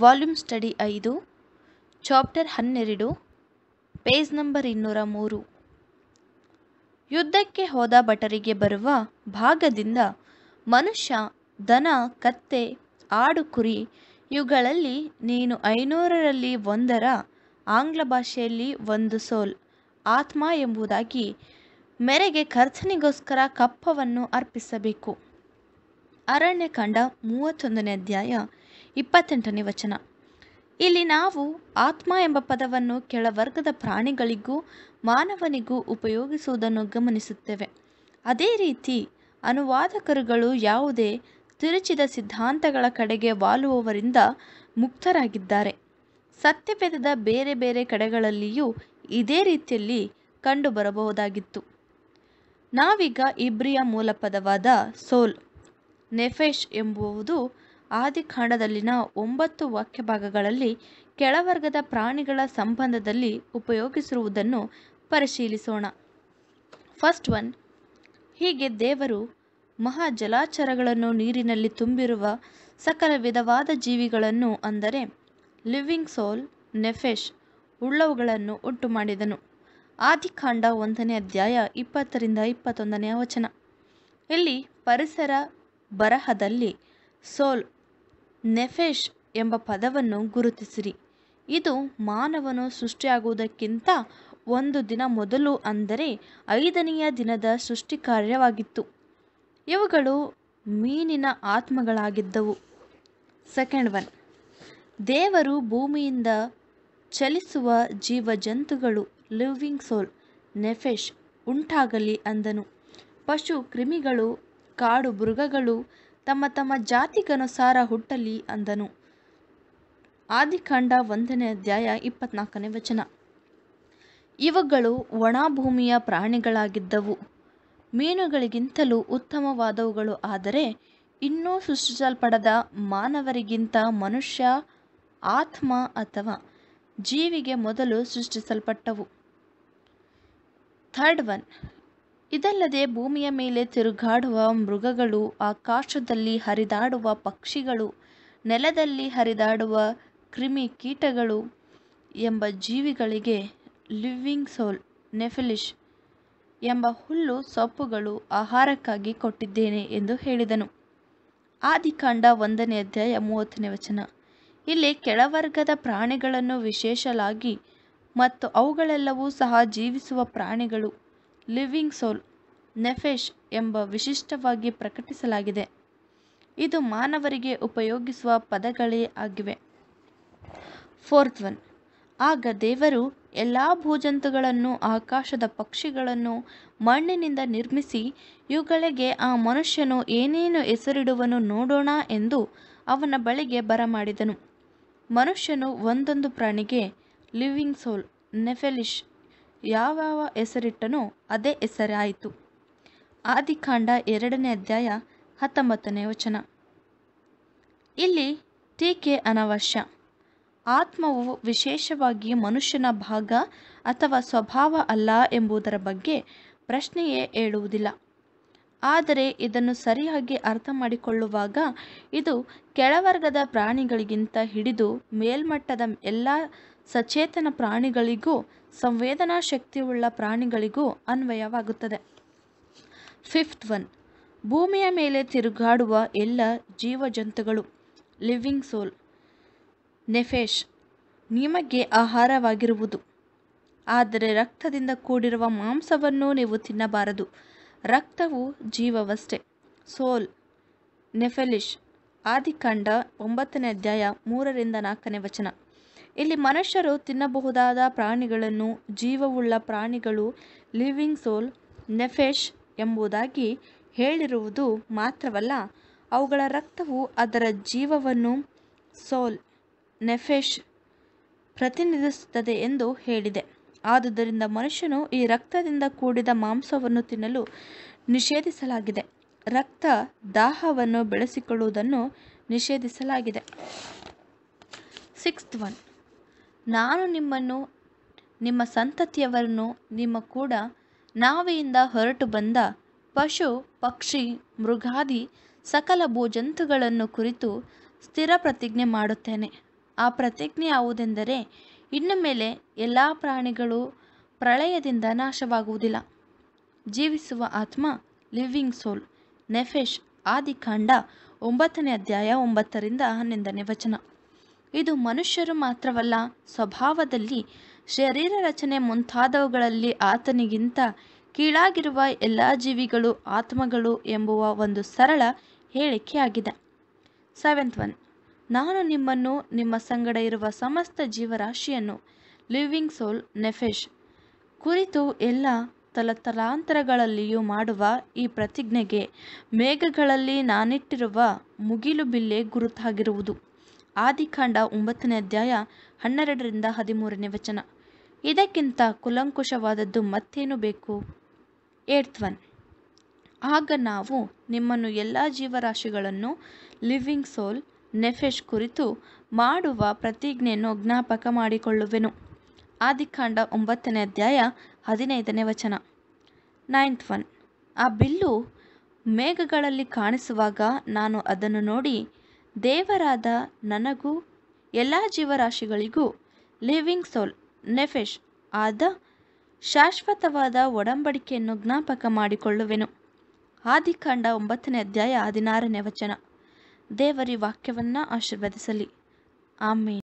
volume study ಐದು chapter ಹನ್ನೆರಡು page number ಇನ್ನೂರ ಮೂರು ಯುದ್ಧಕ್ಕೆ ಹೋದ ಭಟರಿಗೆ ಬರುವ ಭಾಗದಿಂದ ಮನುಷ್ಯ ದನ ಕತ್ತೆ ಆಡು ಕುರಿ ಇವುಗಳಲ್ಲಿ ನೀನು ಐನೂರರಲ್ಲಿ ಒಂದರ ಆಂಗ್ಲ ಭಾಷೆಯಲ್ಲಿ ಒಂದು ಸೋಲ್ ಆತ್ಮ ಎಂಬುದಾಗಿ ಮೆರೆಗೆ ಕರ್ತನಿಗೋಸ್ಕರ ಕಪ್ಪವನ್ನು ಅರ್ಪಿಸಬೇಕು ಅರಣ್ಯಕಾಂಡ ಮೂವತ್ತೊಂದನೇ ಅಧ್ಯಾಯ ಇಪ್ಪತ್ತೆಂಟನೇ ವಚನ ಇಲ್ಲಿ ನಾವು ಆತ್ಮ ಎಂಬ ಪದವನ್ನು ಕೆಳವರ್ಗದ ಪ್ರಾಣಿಗಳಿಗೂ ಮಾನವನಿಗೂ ಉಪಯೋಗಿಸುವುದನ್ನು ಗಮನಿಸುತ್ತೇವೆ ಅದೇ ರೀತಿ ಅನುವಾದಕರುಗಳು ಯಾವುದೇ ತಿರುಚಿದ ಸಿದ್ಧಾಂತಗಳ ಕಡೆಗೆ ವಾಲುವವರಿಂದ ಮುಕ್ತರಾಗಿದ್ದಾರೆ ಸತ್ಯವೇದದ ಬೇರೆ ಬೇರೆ ಕಡೆಗಳಲ್ಲಿಯೂ ಇದೇ ರೀತಿಯಲ್ಲಿ ಕಂಡುಬರಬಹುದಾಗಿತ್ತು ನಾವೀಗ ಇಬ್ರಿಯ ಮೂಲಪದವಾದ ಸೋಲ್ ನೆಫೆಶ್ ಎಂಬುವುದು ಆದಿಕಾಂಡದಲ್ಲಿನ ಒಂಬತ್ತು ಭಾಗಗಳಲ್ಲಿ ಕೆಳವರ್ಗದ ಪ್ರಾಣಿಗಳ ಸಂಬಂಧದಲ್ಲಿ ಉಪಯೋಗಿಸಿರುವುದನ್ನು ಪರಿಶೀಲಿಸೋಣ ಫಸ್ಟ್ ಒನ್ ಹೀಗೆ ದೇವರು ಮಹಾ ಜಲಾಚರಗಳನ್ನು ನೀರಿನಲ್ಲಿ ತುಂಬಿರುವ ಸಕಲ ವಿಧವಾದ ಜೀವಿಗಳನ್ನು ಅಂದರೆ ಲಿವಿಂಗ್ ಸೋಲ್ ನೆಫೆಶ್ ಉಳ್ಳವುಗಳನ್ನು ಉಂಟು ಮಾಡಿದನು ಆದಿಕಾಂಡ ಒಂದನೇ ಅಧ್ಯಾಯ ಇಪ್ಪತ್ತರಿಂದ ಇಪ್ಪತ್ತೊಂದನೆಯ ವಚನ ಇಲ್ಲಿ ಪರಿಸರ ಬರಹದಲ್ಲಿ ಸೋಲ್ ನೆಫೆಶ್ ಎಂಬ ಪದವನ್ನು ಗುರುತಿಸಿರಿ ಇದು ಮಾನವನು ಸೃಷ್ಟಿಯಾಗುವುದಕ್ಕಿಂತ ಒಂದು ದಿನ ಮೊದಲು ಅಂದರೆ ಐದನೆಯ ದಿನದ ಸೃಷ್ಟಿ ಕಾರ್ಯವಾಗಿತ್ತು ಇವುಗಳು ಮೀನಿನ ಆತ್ಮಗಳಾಗಿದ್ದವು ಸೆಕೆಂಡ್ ಒನ್ ದೇವರು ಭೂಮಿಯಿಂದ ಚಲಿಸುವ ಜೀವ ಜಂತುಗಳು ಲಿವಿಂಗ್ ಸೋಲ್ ನೆಫೆಶ್ ಉಂಟಾಗಲಿ ಅಂದನು ಪಶು ಕ್ರಿಮಿಗಳು ಕಾಡು ಮೃಗಗಳು ತಮ್ಮ ತಮ್ಮ ಜಾತಿಗನುಸಾರ ಹುಟ್ಟಲಿ ಅಂದನು ಆದಿಕಾಂಡ ಒಂದನೇ ಅಧ್ಯಾಯ ಇಪ್ಪತ್ನಾಲ್ಕನೇ ವಚನ ಇವುಗಳು ಒಣ ಪ್ರಾಣಿಗಳಾಗಿದ್ದವು ಮೀನುಗಳಿಗಿಂತಲೂ ಉತ್ತಮವಾದವುಗಳು ಆದರೆ ಇನ್ನೂ ಸೃಷ್ಟಿಸಲ್ಪಡದ ಮಾನವರಿಗಿಂತ ಮನುಷ್ಯ ಆತ್ಮ ಅಥವಾ ಜೀವಿಗೆ ಮೊದಲು ಸೃಷ್ಟಿಸಲ್ಪಟ್ಟವು ಥರ್ಡ್ ಒನ್ ಇದಲ್ಲದೆ ಭೂಮಿಯ ಮೇಲೆ ತಿರುಗಾಡುವ ಮೃಗಗಳು ಆಕಾಶದಲ್ಲಿ ಹರಿದಾಡುವ ಪಕ್ಷಿಗಳು ನೆಲದಲ್ಲಿ ಹರಿದಾಡುವ ಕ್ರಿಮಿ ಕೀಟಗಳು ಎಂಬ ಜೀವಿಗಳಿಗೆ ಲಿವಿಂಗ್ ಸೋಲ್ ನೆಫಿಲಿಶ್ ಎಂಬ ಹುಲ್ಲು ಸೊಪ್ಪುಗಳು ಆಹಾರಕ್ಕಾಗಿ ಕೊಟ್ಟಿದ್ದೇನೆ ಎಂದು ಹೇಳಿದನು ಆದಿಕಾಂಡ ಒಂದನೇ ಅಧ್ಯಾಯ ಮೂವತ್ತನೇ ವಚನ ಇಲ್ಲಿ ಕೆಳವರ್ಗದ ಪ್ರಾಣಿಗಳನ್ನು ವಿಶೇಷಲಾಗಿ ಮತ್ತು ಅವುಗಳೆಲ್ಲವೂ ಸಹ ಜೀವಿಸುವ ಪ್ರಾಣಿಗಳು ಲಿವಿಂಗ್ ಸೋಲ್ ನೆಫೆಶ್ ಎಂಬ ವಿಶಿಷ್ಟವಾಗಿ ಪ್ರಕಟಿಸಲಾಗಿದೆ ಇದು ಮಾನವರಿಗೆ ಉಪಯೋಗಿಸುವ ಪದಗಳೇ ಆಗಿವೆ ಫೋರ್ತ್ ಒನ್ ಆಗ ದೇವರು ಎಲ್ಲ ಭೂಜಂತುಗಳನ್ನು ಆಕಾಶದ ಪಕ್ಷಿಗಳನ್ನು ಮಣ್ಣಿನಿಂದ ನಿರ್ಮಿಸಿ ಇವುಗಳಿಗೆ ಆ ಮನುಷ್ಯನು ಏನೇನು ಹೆಸರಿಡುವನು ನೋಡೋಣ ಎಂದು ಅವನ ಬಳಿಗೆ ಬರಮಾಡಿದನು ಮನುಷ್ಯನು ಒಂದೊಂದು ಪ್ರಾಣಿಗೆ ಲಿವಿಂಗ್ ಸೋಲ್ ನೆಫೆಲಿಶ್ ಯಾವ್ಯಾವ ಹೆಸರಿಟ್ಟನೋ ಅದೇ ಹೆಸರಾಯಿತು ಆದಿಕಾಂಡ ಎರಡನೇ ಅಧ್ಯಾಯ ಹತ್ತೊಂಬತ್ತನೇ ವಚನ ಇಲ್ಲಿ ಟೀಕೆ ಅನವಶ್ಯ ಆತ್ಮವು ವಿಶೇಷವಾಗಿ ಮನುಷ್ಯನ ಭಾಗ ಅಥವಾ ಸ್ವಭಾವ ಅಲ್ಲ ಎಂಬುದರ ಬಗ್ಗೆ ಪ್ರಶ್ನೆಯೇ ಹೇಳುವುದಿಲ್ಲ ಆದರೆ ಇದನ್ನು ಸರಿಯಾಗಿ ಅರ್ಥ ಮಾಡಿಕೊಳ್ಳುವಾಗ ಇದು ಕೆಳವರ್ಗದ ಪ್ರಾಣಿಗಳಿಗಿಂತ ಹಿಡಿದು ಮೇಲ್ಮಟ್ಟದ ಎಲ್ಲ ಸಚೇತನ ಪ್ರಾಣಿಗಳಿಗೂ ಸಂವೇದನಾ ಶಕ್ತಿಯುಳ್ಳ ಪ್ರಾಣಿಗಳಿಗೂ ಅನ್ವಯವಾಗುತ್ತದೆ ಫಿಫ್ತ್ ಒನ್ ಭೂಮಿಯ ಮೇಲೆ ತಿರುಗಾಡುವ ಎಲ್ಲ ಜೀವಜಂತುಗಳು ಲಿವಿಂಗ್ ಸೋಲ್ ನೆಫೇಶ್ ನಿಮಗೆ ಆಹಾರವಾಗಿರುವುದು ಆದರೆ ರಕ್ತದಿಂದ ಕೂಡಿರುವ ಮಾಂಸವನ್ನು ನೀವು ತಿನ್ನಬಾರದು ರಕ್ತವು ಜೀವವಷ್ಟೆ ಸೋಲ್ ನೆಫೆಲಿಶ್ ಆದಿಕಾಂಡ ಒಂಬತ್ತನೇ ಅಧ್ಯಾಯ ಮೂರರಿಂದ ನಾಲ್ಕನೇ ವಚನ ಇಲ್ಲಿ ಮನುಷ್ಯರು ತಿನ್ನಬಹುದಾದ ಪ್ರಾಣಿಗಳನ್ನು ಜೀವವುಳ್ಳ ಪ್ರಾಣಿಗಳು ಲಿವಿಂಗ್ ಸೋಲ್ ನೆಫೆಶ್ ಎಂಬುದಾಗಿ ಹೇಳಿರುವುದು ಮಾತ್ರವಲ್ಲ ಅವುಗಳ ರಕ್ತವು ಅದರ ಜೀವವನ್ನು ಸೋಲ್ ನೆಫೆಶ್ ಪ್ರತಿನಿಧಿಸುತ್ತದೆ ಎಂದು ಹೇಳಿದೆ ಆದುದರಿಂದ ಮನುಷ್ಯನು ಈ ರಕ್ತದಿಂದ ಕೂಡಿದ ಮಾಂಸವನ್ನು ತಿನ್ನಲು ನಿಷೇಧಿಸಲಾಗಿದೆ ರಕ್ತ ದಾಹವನ್ನು ಬೆಳೆಸಿಕೊಳ್ಳುವುದನ್ನು ನಿಷೇಧಿಸಲಾಗಿದೆ ಸಿಕ್ಸ್ತ್ ಒನ್ ನಾನು ನಿಮ್ಮನ್ನು ನಿಮ್ಮ ಸಂತತಿಯವರನ್ನು ನಿಮ್ಮ ಕೂಡ ನಾವೆಯಿಂದ ಹೊರಟು ಬಂದ ಪಶು ಪಕ್ಷಿ ಮೃಗಾದಿ ಸಕಲ ಭೂಜಂತುಗಳನ್ನು ಕುರಿತು ಸ್ಥಿರ ಪ್ರತಿಜ್ಞೆ ಮಾಡುತ್ತೇನೆ ಆ ಪ್ರತಿಜ್ಞೆ ಯಾವುದೆಂದರೆ ಇನ್ನು ಮೇಲೆ ಎಲ್ಲ ಪ್ರಾಣಿಗಳು ಪ್ರಳಯದಿಂದ ನಾಶವಾಗುವುದಿಲ್ಲ ಜೀವಿಸುವ ಆತ್ಮ ಲಿವಿಂಗ್ ಸೋಲ್ ನೆಫೆಶ್ ಆದಿಕಾಂಡ ಒಂಬತ್ತನೇ ಅಧ್ಯಾಯ ಒಂಬತ್ತರಿಂದ ಹನ್ನೊಂದನೇ ವಚನ ಇದು ಮನುಷ್ಯರು ಮಾತ್ರವಲ್ಲ ಸ್ವಭಾವದಲ್ಲಿ ಶರೀರ ರಚನೆ ಮುಂತಾದವುಗಳಲ್ಲಿ ಆತನಿಗಿಂತ ಕೀಳಾಗಿರುವ ಎಲ್ಲ ಜೀವಿಗಳು ಆತ್ಮಗಳು ಎಂಬುವ ಒಂದು ಸರಳ ಹೇಳಿಕೆಯಾಗಿದೆ ಸೆವೆಂತ್ ಒನ್ ನಾನು ನಿಮ್ಮನ್ನು ನಿಮ್ಮ ಸಂಗಡ ಇರುವ ಸಮಸ್ತ ಜೀವರಾಶಿಯನ್ನು ಲಿವಿಂಗ್ ಸೋಲ್ ನೆಫೆಶ್ ಕುರಿತು ಎಲ್ಲ ತಲತಲಾಂತರಗಳಲ್ಲಿಯೂ ಮಾಡುವ ಈ ಪ್ರತಿಜ್ಞೆಗೆ ಮೇಘಗಳಲ್ಲಿ ನಾನಿಟ್ಟಿರುವ ಮುಗಿಲು ಬಿಲ್ಲೆ ಗುರುತಾಗಿರುವುದು ಆದಿಕಾಂಡ ಒಂಬತ್ತನೇ ಅಧ್ಯಾಯ ಹನ್ನೆರಡರಿಂದ ಹದಿಮೂರನೇ ವಚನ ಇದಕ್ಕಿಂತ ಕುಲಂಕುಷವಾದದ್ದು ಮತ್ತೇನು ಬೇಕು ಏಟ್ ಒನ್ ಆಗ ನಾವು ನಿಮ್ಮನ್ನು ಎಲ್ಲ ಜೀವರಾಶಿಗಳನ್ನು ಲಿವಿಂಗ್ ಸೋಲ್ ನೆಫೆಶ್ ಕುರಿತು ಮಾಡುವ ಪ್ರತಿಜ್ಞೆಯನ್ನು ಜ್ಞಾಪಕ ಮಾಡಿಕೊಳ್ಳುವೆನು ಆದಿಕಾಂಡ ಒಂಬತ್ತನೇ ಅಧ್ಯಾಯ ಹದಿನೈದನೇ ವಚನ ನೈನ್ತ್ ಒನ್ ಆ ಬಿಲ್ಲು ಮೇಘಗಳಲ್ಲಿ ಕಾಣಿಸುವಾಗ ನಾನು ಅದನ್ನು ನೋಡಿ ದೇವರಾದ ನನಗೂ ಎಲ್ಲ ಜೀವರಾಶಿಗಳಿಗೂ ಲಿವಿಂಗ್ ಸೋಲ್ ನೆಫೆಶ್ ಆದ ಶಾಶ್ವತವಾದ ಒಡಂಬಡಿಕೆಯನ್ನು ಜ್ಞಾಪಕ ಮಾಡಿಕೊಳ್ಳುವೆನು ಆದಿಕಾಂಡ ಒಂಬತ್ತನೇ ಅಧ್ಯಾಯ ಹದಿನಾರನೇ ವಚನ ದೇವರಿ ವಾಕ್ಯವನ್ನು ಆಶೀರ್ವದಿಸಲಿ ಆಮೇಲೆ